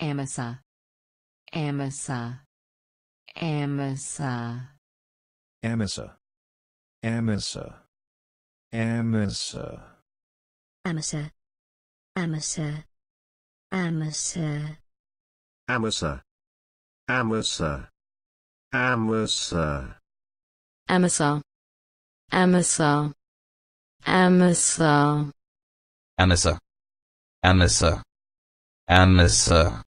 Amasa. Amasa. Amasa. Amasa. Amasa. Amasa. Amasa. Amasa. Amasa. Amasa. Amasa. Amasa. Amasa. Amasa. Amasa. Amasa. Amasa. Amasa.